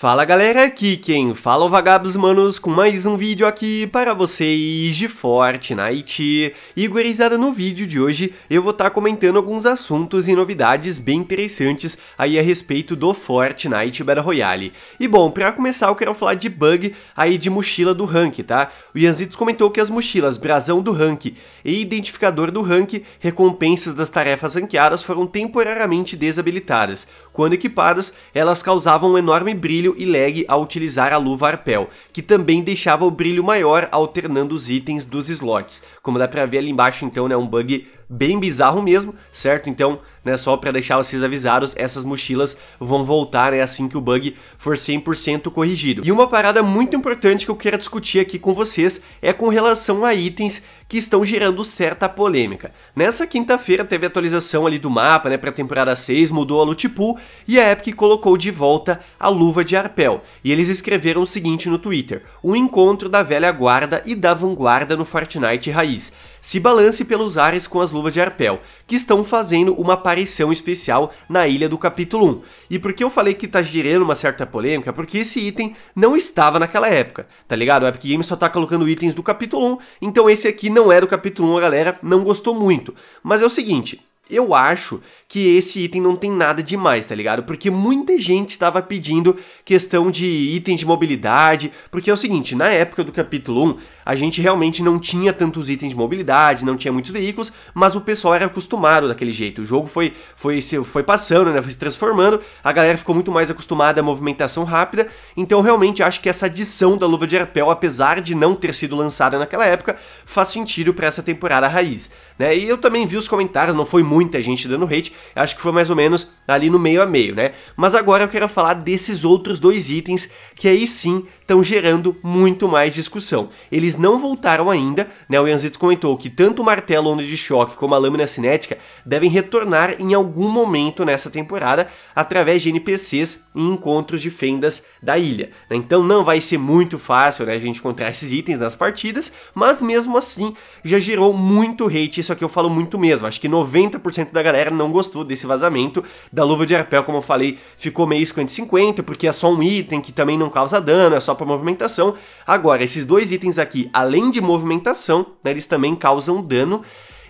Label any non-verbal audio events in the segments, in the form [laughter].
Fala galera, aqui quem fala é o Vagabos Manos com mais um vídeo aqui para vocês de Fortnite. E gurizada, no vídeo de hoje eu vou estar tá comentando alguns assuntos e novidades bem interessantes aí a respeito do Fortnite Battle Royale. E bom, para começar eu quero falar de bug aí de mochila do rank, tá? O Yanzitos comentou que as mochilas brasão do rank e identificador do rank, recompensas das tarefas ranqueadas foram temporariamente desabilitadas. Quando equipadas, elas causavam um enorme brilho e lag ao utilizar a luva arpel, que também deixava o brilho maior alternando os itens dos slots. Como dá pra ver ali embaixo então, é né, um bug bem bizarro mesmo, certo? Então né? Só para deixar vocês avisados, essas mochilas vão voltar, né? Assim que o bug for 100% corrigido. E uma parada muito importante que eu quero discutir aqui com vocês é com relação a itens que estão gerando certa polêmica. Nessa quinta-feira teve atualização ali do mapa, né, para a temporada 6, mudou a loot pool e a Epic colocou de volta a luva de arpel. E eles escreveram o seguinte no Twitter: "Um encontro da velha guarda e da vanguarda no Fortnite raiz. Se balance pelos ares com as luvas de arpel que estão fazendo uma aparição especial na ilha do capítulo 1. E por que eu falei que tá gerando uma certa polêmica? Porque esse item não estava naquela época, tá ligado? o Epic Games só tá colocando itens do capítulo 1, então esse aqui não é do capítulo 1, a galera não gostou muito. Mas é o seguinte, eu acho que esse item não tem nada demais, tá ligado? Porque muita gente estava pedindo questão de item de mobilidade, porque é o seguinte, na época do capítulo 1, a gente realmente não tinha tantos itens de mobilidade, não tinha muitos veículos, mas o pessoal era acostumado daquele jeito. O jogo foi foi foi passando, né, foi se transformando, a galera ficou muito mais acostumada à movimentação rápida, então realmente acho que essa adição da luva de arpel, apesar de não ter sido lançada naquela época, faz sentido para essa temporada raiz, né? E eu também vi os comentários, não foi muita gente dando hate, acho que foi mais ou menos ali no meio a meio, né? Mas agora eu quero falar desses outros dois itens que aí sim estão gerando muito mais discussão. Eles não voltaram ainda, né? O Yanzitz comentou que tanto o martelo onda de choque como a lâmina cinética devem retornar em algum momento nessa temporada através de NPCs e encontros de fendas da ilha. Né? Então não vai ser muito fácil né, a gente encontrar esses itens nas partidas, mas mesmo assim já gerou muito hate, isso aqui eu falo muito mesmo. Acho que 90% da galera não gostou gostou desse vazamento. Da luva de arpel, como eu falei, ficou meio 50-50, porque é só um item que também não causa dano, é só para movimentação. Agora, esses dois itens aqui, além de movimentação, né, eles também causam dano.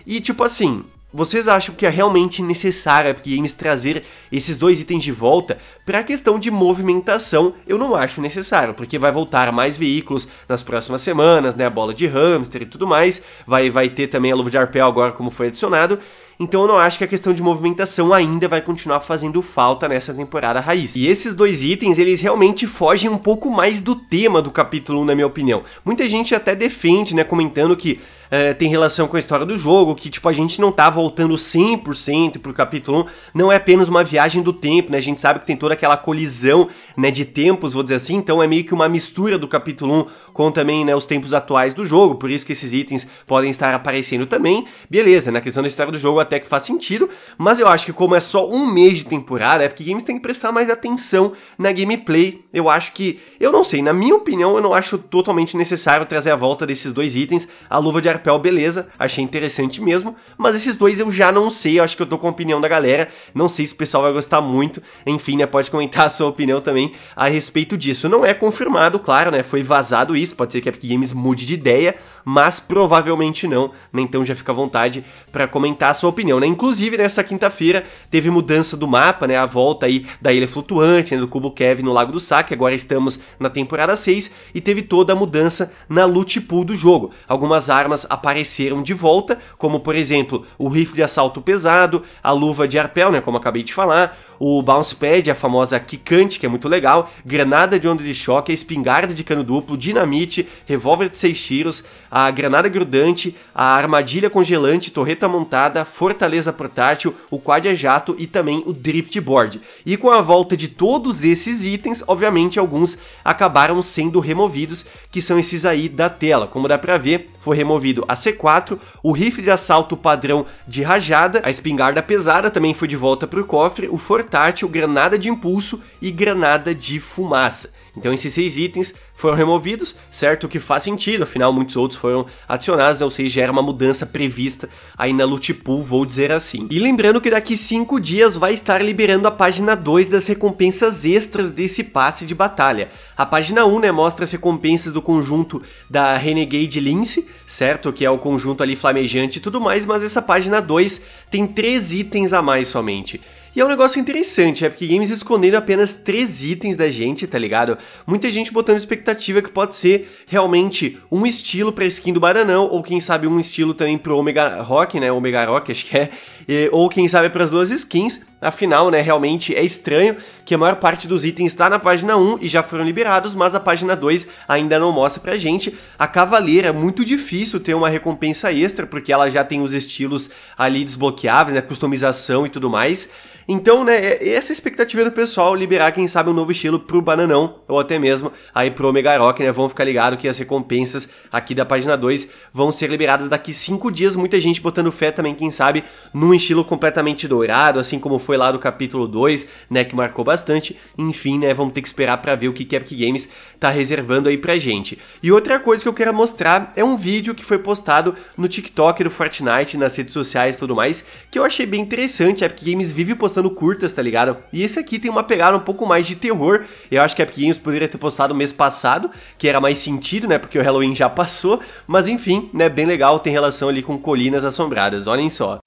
E tipo assim, vocês acham que é realmente necessário a Games trazer esses dois itens de volta? Para a questão de movimentação, eu não acho necessário, porque vai voltar mais veículos nas próximas semanas, né? A bola de hamster e tudo mais. Vai, vai ter também a luva de arpel agora, como foi adicionado. Então eu não acho que a questão de movimentação ainda vai continuar fazendo falta nessa temporada raiz. E esses dois itens, eles realmente fogem um pouco mais do tema do capítulo 1, na minha opinião. Muita gente até defende, né, comentando que é, tem relação com a história do jogo, que tipo a gente não tá voltando 100% pro capítulo 1, não é apenas uma viagem do tempo, né? A gente sabe que tem toda aquela colisão, né, de tempos, vou dizer assim, então é meio que uma mistura do capítulo 1 com também, né, os tempos atuais do jogo, por isso que esses itens podem estar aparecendo também. Beleza, na questão da história do jogo até que faz sentido, mas eu acho que como é só um mês de temporada, é porque games tem que prestar mais atenção na gameplay. Eu acho que, eu não sei, na minha opinião, eu não acho totalmente necessário trazer a volta desses dois itens, a luva de artesanato Interpel, beleza, achei interessante mesmo, mas esses dois eu já não sei, eu acho que eu tô com a opinião da galera, não sei se o pessoal vai gostar muito, enfim, né, pode comentar [laughs] a sua opinião também a respeito disso. Não é confirmado, claro, né, foi vazado isso, pode ser que a Epic Games mude de ideia, mas provavelmente não, né, então já fica à vontade para comentar a sua opinião, né. Inclusive, nessa quinta-feira teve mudança do mapa, né, a volta aí da Ilha Flutuante, né, do Cubo Kevin no Lago do Saque, agora estamos na temporada 6, e teve toda a mudança na loot pool do jogo. Algumas armas apareceram de volta, como por exemplo o rifle de assalto pesado, a luva de arpel, né, como acabei de falar, o bounce pad, a famosa quicante, que é muito legal, granada de onda de choque, a espingarda de cano duplo, dinamite, revólver de seis tiros, a granada grudante, a armadilha congelante, torreta montada, fortaleza portátil, o quad a é jato e também o drift board. E com a volta de todos esses itens, obviamente alguns acabaram sendo removidos, que são esses aí da tela. Como dá pra ver, foi removido substituído a C4, o rifle de assalto padrão de rajada, a espingarda pesada também foi de volta para o cofre, o fortátil, granada de impulso e granada de fumaça. Então esses seis itens foram removidos, certo? O que faz sentido, afinal muitos outros foram adicionados, né? ou seja, era uma mudança prevista aí na loot pool, vou dizer assim. E lembrando que daqui 5 dias vai estar liberando a página 2 das recompensas extras desse passe de batalha. A página 1, né, mostra as recompensas do conjunto da Renegade Lince, certo? Que é o conjunto ali flamejante e tudo mais, mas essa página 2 tem 3 itens a mais somente. E é um negócio interessante, é porque Games esconderam apenas 3 itens da gente, tá ligado? Muita gente botando expectativa expectativa que pode ser realmente um estilo a skin do Baranão, ou quem sabe um estilo também pro Omega Rock, né? Omega Rock, acho que é. E, ou quem sabe para as duas skins. Afinal, né, realmente é estranho que a maior parte dos itens está na página 1 e já foram liberados, mas a página 2 ainda não mostra pra gente. A Cavaleira é muito difícil ter uma recompensa extra, porque ela já tem os estilos ali desbloqueáveis, né, customização e tudo mais. Então, né, é, é essa é a expectativa do pessoal, liberar, quem sabe, um novo estilo pro Bananão, ou até mesmo aí pro Omega Rock, né, vão ficar ligados que as recompensas aqui da página 2 vão ser liberadas daqui 5 dias, muita gente botando fé também, quem sabe, num estilo completamente dourado, assim como foi foi lá do capítulo 2, né, que marcou bastante. Enfim, né, vamos ter que esperar para ver o que Epic Games tá reservando aí pra gente. E outra coisa que eu quero mostrar é um vídeo que foi postado no TikTok do Fortnite, nas redes sociais e tudo mais, que eu achei bem interessante. A Epic Games vive postando curtas, tá ligado? E esse aqui tem uma pegada um pouco mais de terror. Eu acho que a Epic Games poderia ter postado mês passado, que era mais sentido, né, porque o Halloween já passou, mas enfim, né, bem legal, tem relação ali com colinas assombradas. Olhem só.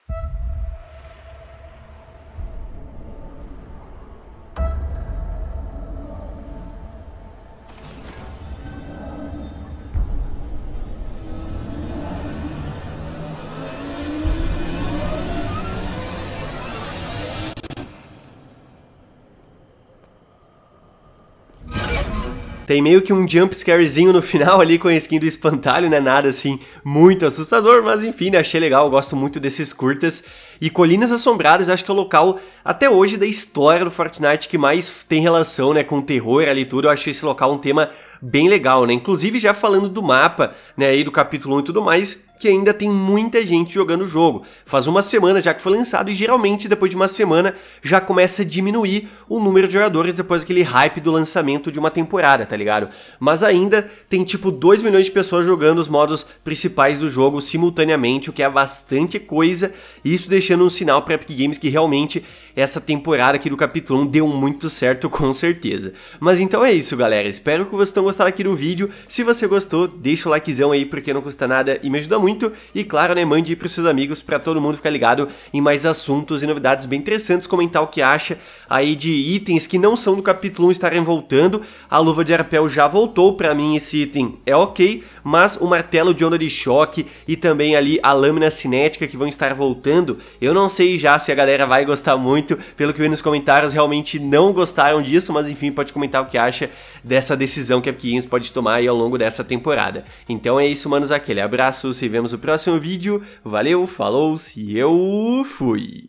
Tem meio que um jump scarezinho no final ali com a skin do espantalho, né nada assim muito assustador, mas enfim, né? achei legal, gosto muito desses curtas. E Colinas Assombradas acho que é o local até hoje da história do Fortnite que mais tem relação, né, com terror ali tudo. Eu acho esse local um tema bem legal, né? Inclusive já falando do mapa, né, aí do capítulo 1 e tudo mais, que ainda tem muita gente jogando o jogo. Faz uma semana já que foi lançado e geralmente depois de uma semana já começa a diminuir o número de jogadores depois daquele hype do lançamento de uma temporada, tá ligado? Mas ainda tem tipo 2 milhões de pessoas jogando os modos principais do jogo simultaneamente, o que é bastante coisa, isso deixando um sinal para Epic Games que realmente essa temporada aqui do Capitão deu muito certo [laughs] com certeza. Mas então é isso galera, espero que vocês tenham gostado aqui do vídeo, se você gostou deixa o likezão aí porque não custa nada e me ajuda muito, e claro né, mande pros seus amigos para todo mundo ficar ligado em mais assuntos e novidades bem interessantes, comentar o que acha aí de itens que não são do capítulo 1 estarem voltando, a luva de arpel já voltou, para mim esse item é ok, mas o martelo de onda de choque e também ali a lâmina cinética que vão estar voltando, eu não sei já se a galera vai gostar muito muito. Pelo que eu vi nos comentários, realmente não gostaram disso, mas enfim, pode comentar o que acha dessa decisão que a Kings pode tomar aí ao longo dessa temporada. Então é isso, manos, aquele abraço, se vemos no próximo vídeo. Valeu, falou, e eu fui!